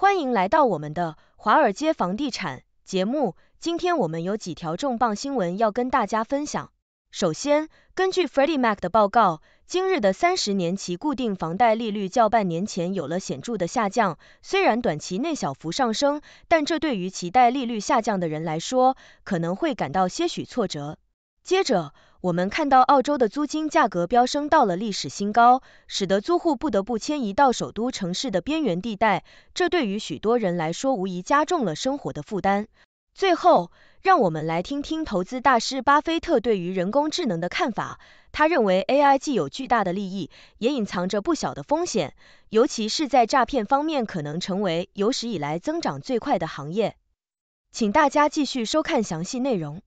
欢迎来到我们的华尔街房地产节目。今天我们有几条重磅新闻要跟大家分享。首先，根据 Freddie Mac 的报告，今日的三十年期固定房贷利率较半年前有了显著的下降。虽然短期内小幅上升，但这对于期待利率下降的人来说，可能会感到些许挫折。接着，我们看到澳洲的租金价格飙升到了历史新高，使得租户不得不迁移到首都城市的边缘地带。这对于许多人来说，无疑加重了生活的负担。最后，让我们来听听投资大师巴菲特对于人工智能的看法。他认为，AI 既有巨大的利益，也隐藏着不小的风险，尤其是在诈骗方面，可能成为有史以来增长最快的行业。请大家继续收看详细内容。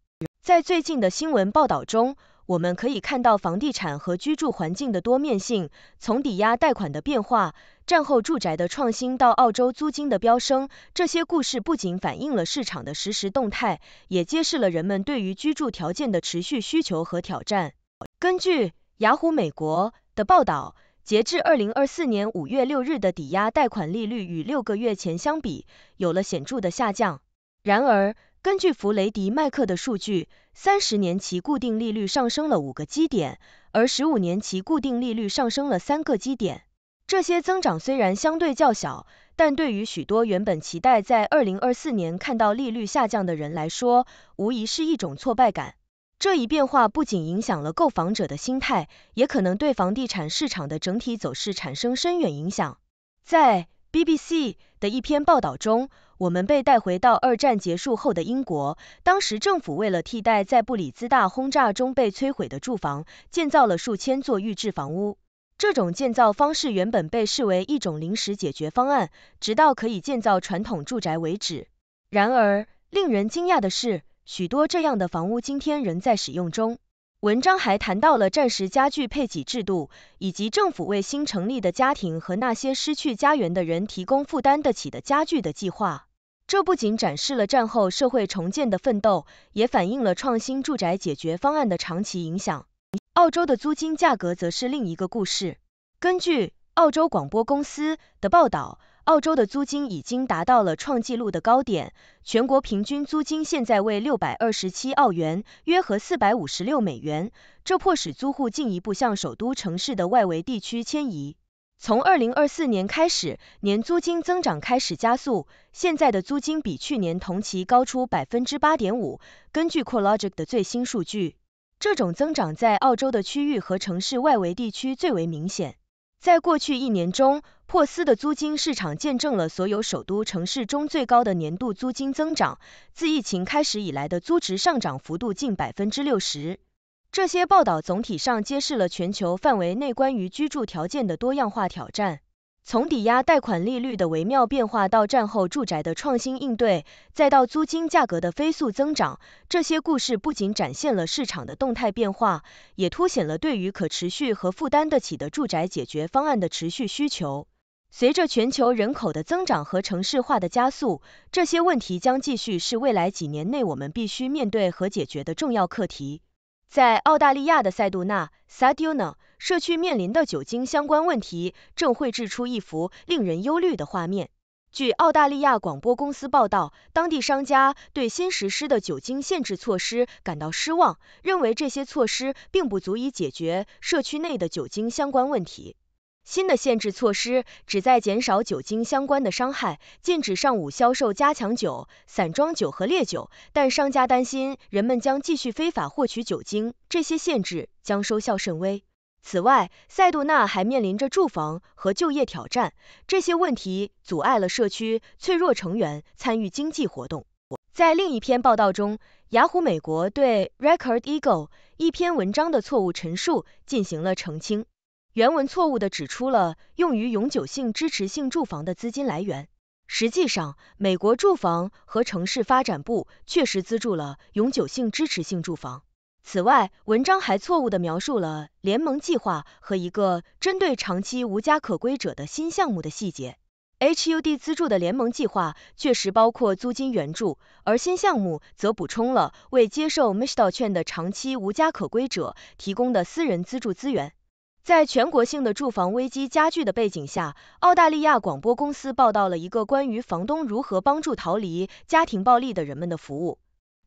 在最近的新闻报道中，我们可以看到房地产和居住环境的多面性。从抵押贷款的变化、战后住宅的创新到澳洲租金的飙升，这些故事不仅反映了市场的实时动态，也揭示了人们对于居住条件的持续需求和挑战。根据雅虎美国的报道，截至二零二四年五月六日的抵押贷款利率与六个月前相比，有了显著的下降。然而，根据弗雷迪麦克的数据，三十年期固定利率上升了五个基点，而十五年期固定利率上升了三个基点。这些增长虽然相对较小，但对于许多原本期待在二零二四年看到利率下降的人来说，无疑是一种挫败感。这一变化不仅影响了购房者的心态，也可能对房地产市场的整体走势产生深远影响。在 BBC 的一篇报道中。我们被带回到二战结束后的英国，当时政府为了替代在布里斯大轰炸中被摧毁的住房，建造了数千座预制房屋。这种建造方式原本被视为一种临时解决方案，直到可以建造传统住宅为止。然而，令人惊讶的是，许多这样的房屋今天仍在使用中。文章还谈到了战时家具配给制度，以及政府为新成立的家庭和那些失去家园的人提供负担得起的家具的计划。这不仅展示了战后社会重建的奋斗，也反映了创新住宅解决方案的长期影响。澳洲的租金价格则是另一个故事。根据澳洲广播公司的报道，澳洲的租金已经达到了创纪录的高点，全国平均租金现在为六百二十七澳元，约合四百五十六美元。这迫使租户进一步向首都城市的外围地区迁移。从2024年开始，年租金增长开始加速。现在的租金比去年同期高出8.5%。根据 CoreLogic 的最新数据，这种增长在澳洲的区域和城市外围地区最为明显。在过去一年中，珀斯的租金市场见证了所有首都城市中最高的年度租金增长。自疫情开始以来的租值上涨幅度近60%。这些报道总体上揭示了全球范围内关于居住条件的多样化挑战。从抵押贷款利率的微妙变化到战后住宅的创新应对，再到租金价格的飞速增长，这些故事不仅展现了市场的动态变化，也凸显了对于可持续和负担得起的住宅解决方案的持续需求。随着全球人口的增长和城市化的加速，这些问题将继续是未来几年内我们必须面对和解决的重要课题。在澳大利亚的塞杜纳 （Seduna） 社区面临的酒精相关问题，正绘制出一幅令人忧虑的画面。据澳大利亚广播公司报道，当地商家对新实施的酒精限制措施感到失望，认为这些措施并不足以解决社区内的酒精相关问题。新的限制措施旨在减少酒精相关的伤害，禁止上午销售加强酒、散装酒和烈酒，但商家担心人们将继续非法获取酒精，这些限制将收效甚微。此外，塞杜纳还面临着住房和就业挑战，这些问题阻碍了社区脆弱成员参与经济活动。在另一篇报道中，雅虎美国对《Record Eagle》一篇文章的错误陈述进行了澄清。原文错误地指出了用于永久性支持性住房的资金来源。实际上，美国住房和城市发展部确实资助了永久性支持性住房。此外，文章还错误地描述了联盟计划和一个针对长期无家可归者的新项目的细节。HUD 资助的联盟计划确实包括租金援助，而新项目则补充了为接受 Mishal 券的长期无家可归者提供的私人资助资源。在全国性的住房危机加剧的背景下，澳大利亚广播公司报道了一个关于房东如何帮助逃离家庭暴力的人们的服务。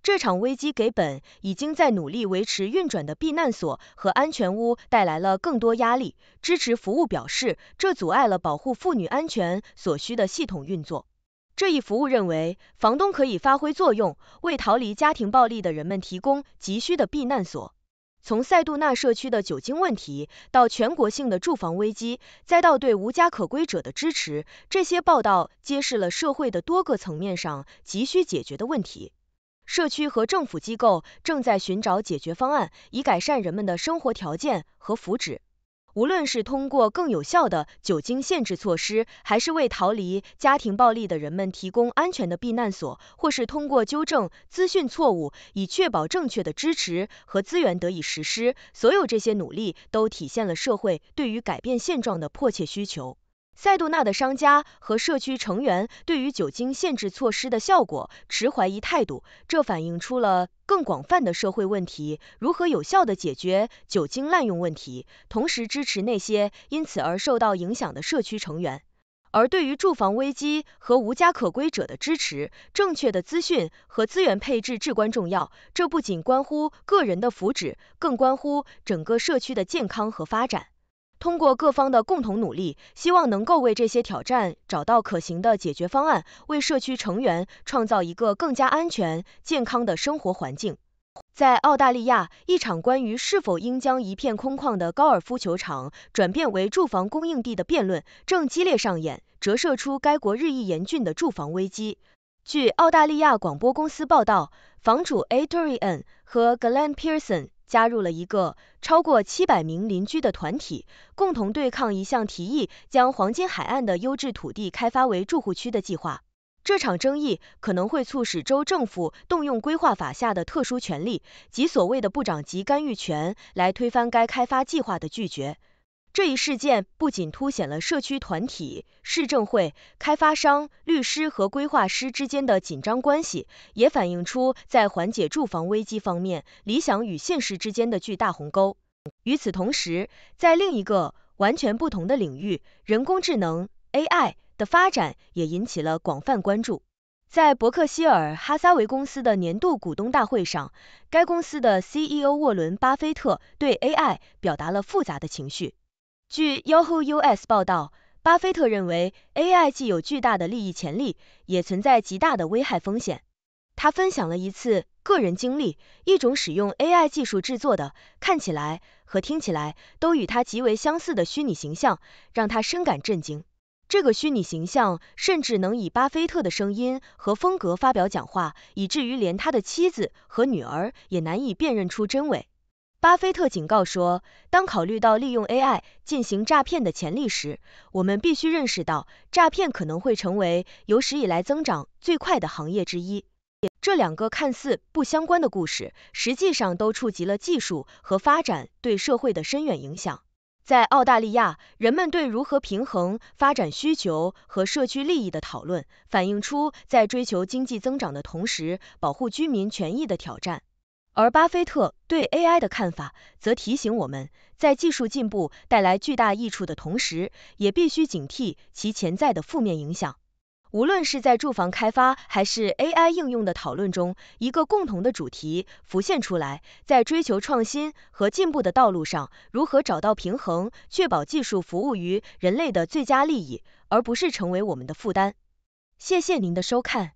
这场危机给本已经在努力维持运转的避难所和安全屋带来了更多压力。支持服务表示，这阻碍了保护妇女安全所需的系统运作。这一服务认为，房东可以发挥作用，为逃离家庭暴力的人们提供急需的避难所。从塞杜纳社区的酒精问题，到全国性的住房危机，再到对无家可归者的支持，这些报道揭示了社会的多个层面上急需解决的问题。社区和政府机构正在寻找解决方案，以改善人们的生活条件和福祉。无论是通过更有效的酒精限制措施，还是为逃离家庭暴力的人们提供安全的避难所，或是通过纠正资讯错误，以确保正确的支持和资源得以实施，所有这些努力都体现了社会对于改变现状的迫切需求。塞杜纳的商家和社区成员对于酒精限制措施的效果持怀疑态度，这反映出了更广泛的社会问题。如何有效地解决酒精滥用问题，同时支持那些因此而受到影响的社区成员？而对于住房危机和无家可归者的支持，正确的资讯和资源配置至关重要。这不仅关乎个人的福祉，更关乎整个社区的健康和发展。通过各方的共同努力，希望能够为这些挑战找到可行的解决方案，为社区成员创造一个更加安全、健康的生活环境。在澳大利亚，一场关于是否应将一片空旷的高尔夫球场转变为住房供应地的辩论正激烈上演，折射出该国日益严峻的住房危机。据澳大利亚广播公司报道，房主 Adrian 和 Glenn Pearson。加入了一个超过七百名邻居的团体，共同对抗一项提议将黄金海岸的优质土地开发为住户区的计划。这场争议可能会促使州政府动用规划法下的特殊权利，及所谓的部长级干预权，来推翻该开发计划的拒绝。这一事件不仅凸显了社区团体、市政会、开发商、律师和规划师之间的紧张关系，也反映出在缓解住房危机方面理想与现实之间的巨大鸿沟。与此同时，在另一个完全不同的领域，人工智能 AI 的发展也引起了广泛关注。在伯克希尔哈撒韦公司的年度股东大会上，该公司的 CEO 沃伦巴菲特对 AI 表达了复杂的情绪。据 Yahoo US 报道，巴菲特认为 AI 既有巨大的利益潜力，也存在极大的危害风险。他分享了一次个人经历，一种使用 AI 技术制作的，看起来和听起来都与他极为相似的虚拟形象，让他深感震惊。这个虚拟形象甚至能以巴菲特的声音和风格发表讲话，以至于连他的妻子和女儿也难以辨认出真伪。巴菲特警告说，当考虑到利用 AI 进行诈骗的潜力时，我们必须认识到，诈骗可能会成为有史以来增长最快的行业之一。这两个看似不相关的故事，实际上都触及了技术和发展对社会的深远影响。在澳大利亚，人们对如何平衡发展需求和社区利益的讨论，反映出在追求经济增长的同时，保护居民权益的挑战。而巴菲特对 AI 的看法，则提醒我们，在技术进步带来巨大益处的同时，也必须警惕其潜在的负面影响。无论是在住房开发还是 AI 应用的讨论中，一个共同的主题浮现出来：在追求创新和进步的道路上，如何找到平衡，确保技术服务于人类的最佳利益，而不是成为我们的负担。谢谢您的收看。